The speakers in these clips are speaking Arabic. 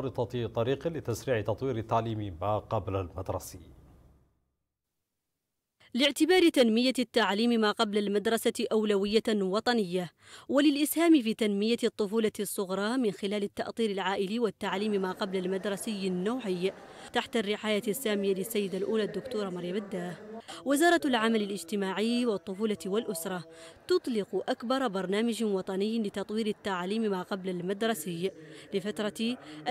خارطة طريق لتسريع تطوير التعليم ما قبل المدرسي لاعتبار تنمية التعليم ما قبل المدرسة أولوية وطنية وللإسهام في تنمية الطفولة الصغرى من خلال التأطير العائلي والتعليم ما قبل المدرسي النوعي تحت الرعاية السامية للسيدة الأولى الدكتورة مريم الداه وزارة العمل الاجتماعي والطفولة والأسرة تطلق أكبر برنامج وطني لتطوير التعليم ما قبل المدرسي لفترة 2022-2024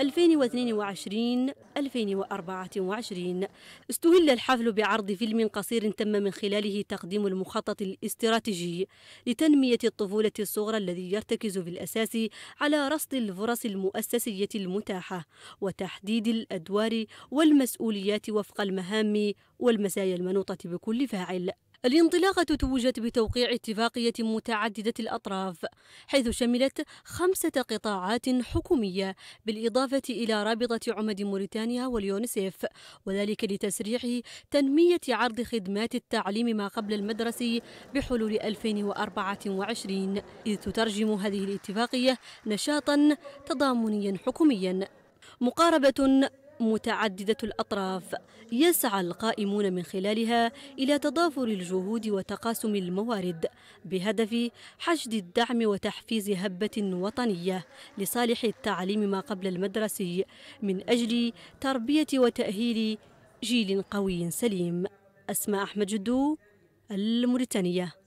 استهل الحفل بعرض فيلم قصير تم من خلاله تقديم المخطط الاستراتيجي لتنمية الطفولة الصغرى الذي يرتكز بالأساس على رصد الفرص المؤسسية المتاحة وتحديد الأدوار والمسؤوليات وفق المهام والمسايا المنوطة بكل فاعل الانطلاقة توجت بتوقيع اتفاقية متعددة الأطراف حيث شملت خمسة قطاعات حكومية بالإضافة إلى رابطة عمد موريتانيا واليونسيف وذلك لتسريع تنمية عرض خدمات التعليم ما قبل المدرسي بحلول 2024 إذ تترجم هذه الاتفاقية نشاطا تضامنيا حكوميا مقاربة متعددة الأطراف يسعى القائمون من خلالها إلى تضافر الجهود وتقاسم الموارد بهدف حشد الدعم وتحفيز هبة وطنية لصالح التعليم ما قبل المدرسي من أجل تربية وتأهيل جيل قوي سليم أسماء أحمد جدو الموريتانية